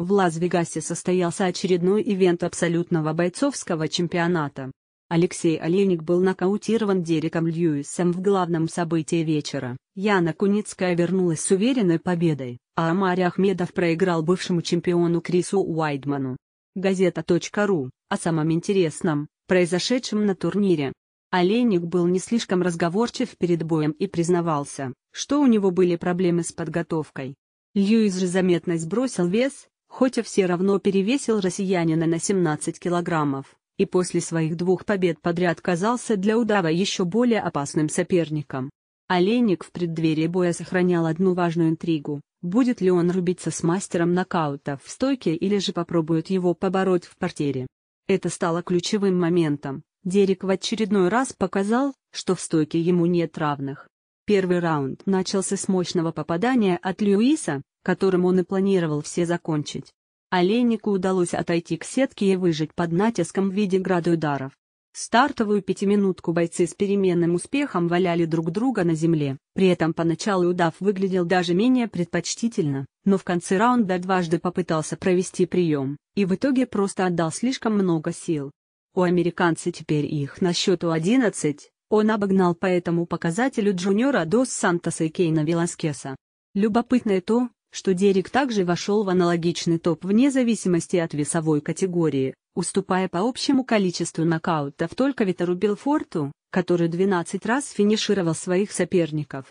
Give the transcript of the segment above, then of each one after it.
В Лас-Вегасе состоялся очередной ивент абсолютного бойцовского чемпионата. Алексей Олейник был нокаутирован Дереком Льюисом в главном событии вечера. Яна Куницкая вернулась с уверенной победой, а Амари Ахмедов проиграл бывшему чемпиону Крису Уайдману. Газета.ру о самом интересном, произошедшем на турнире. Олейник был не слишком разговорчив перед боем и признавался, что у него были проблемы с подготовкой. Льюис же заметно сбросил вес, хотя все равно перевесил россиянина на 17 килограммов, и после своих двух побед подряд казался для удава еще более опасным соперником. Олейник в преддверии боя сохранял одну важную интригу. Будет ли он рубиться с мастером нокаута в стойке или же попробует его побороть в портере? Это стало ключевым моментом. Дерек в очередной раз показал, что в стойке ему нет равных. Первый раунд начался с мощного попадания от Льюиса, которым он и планировал все закончить. Олейнику удалось отойти к сетке и выжить под натиском в виде града ударов. Стартовую пятиминутку бойцы с переменным успехом валяли друг друга на земле, при этом поначалу удав выглядел даже менее предпочтительно, но в конце раунда дважды попытался провести прием, и в итоге просто отдал слишком много сил. У американца теперь их на счету 11, он обогнал по этому показателю джуниора Дос Сантоса и Кейна Веласкеса. Любопытно и то, что Дерек также вошел в аналогичный топ вне зависимости от весовой категории, уступая по общему количеству нокаутов только Витору Белфорту, который 12 раз финишировал своих соперников.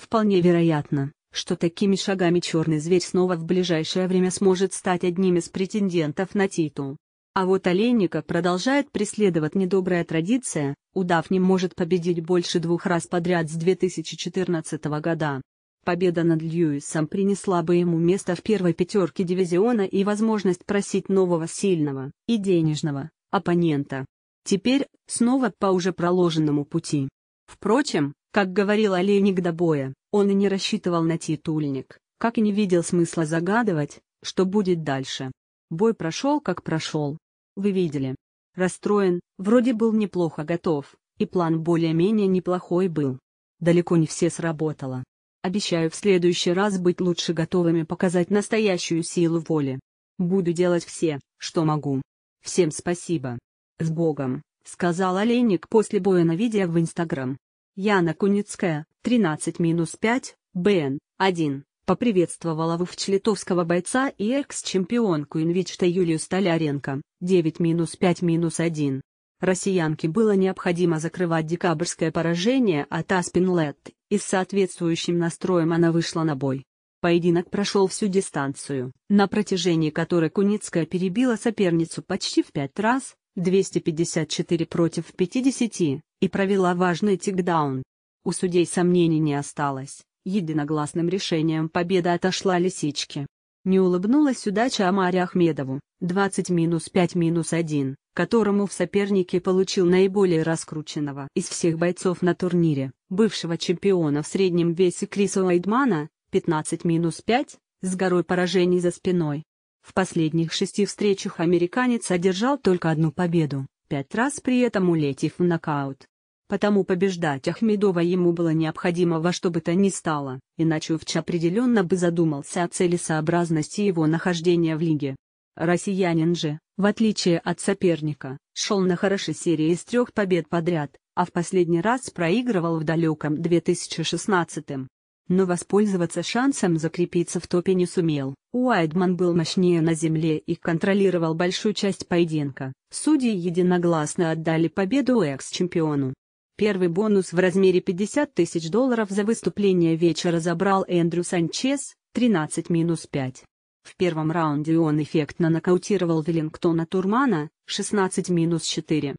Вполне вероятно, что такими шагами черный зверь снова в ближайшее время сможет стать одним из претендентов на титул. А вот олейника продолжает преследовать недобрая традиция, удав не может победить больше двух раз подряд с 2014 года. Победа над Льюисом принесла бы ему место в первой пятерке дивизиона и возможность просить нового сильного и денежного оппонента. Теперь, снова по уже проложенному пути. Впрочем, как говорил Олейник до боя, он и не рассчитывал на титульник, как и не видел смысла загадывать, что будет дальше. Бой прошел как прошел. Вы видели. Расстроен, вроде был неплохо готов, и план более-менее неплохой был. Далеко не все сработало. Обещаю в следующий раз быть лучше готовыми показать настоящую силу воли. Буду делать все, что могу. Всем спасибо. С Богом, сказал Олейник после боя на видео в Инстаграм. Яна Куницкая, 13-5, БН 1, поприветствовала Вовч бойца и экс-чемпионку Инвичта Юлию Столяренко, 9-5-1. Россиянке было необходимо закрывать декабрьское поражение от Аспинлет, и с соответствующим настроем она вышла на бой. Поединок прошел всю дистанцию, на протяжении которой Куницкая перебила соперницу почти в пять раз, 254 против 50, и провела важный тикдаун. У судей сомнений не осталось, единогласным решением победа отошла лисичке. Не улыбнулась удача Амаре Ахмедову, 20-5-1 которому в сопернике получил наиболее раскрученного из всех бойцов на турнире, бывшего чемпиона в среднем весе Криса Уайдмана, 15-5, с горой поражений за спиной. В последних шести встречах американец одержал только одну победу, пять раз при этом улетев в нокаут. Потому побеждать Ахмедова ему было необходимо во что бы то ни стало, иначе Увч определенно бы задумался о целесообразности его нахождения в лиге. Россиянин же, в отличие от соперника, шел на хорошей серии из трех побед подряд, а в последний раз проигрывал в далеком 2016 -м. Но воспользоваться шансом закрепиться в топе не сумел. Уайдман был мощнее на земле и контролировал большую часть поединка. Судьи единогласно отдали победу экс-чемпиону. Первый бонус в размере 50 тысяч долларов за выступление вечера забрал Эндрю Санчес, 13-5. В первом раунде он эффектно нокаутировал Веллингтона Турмана, 16-4.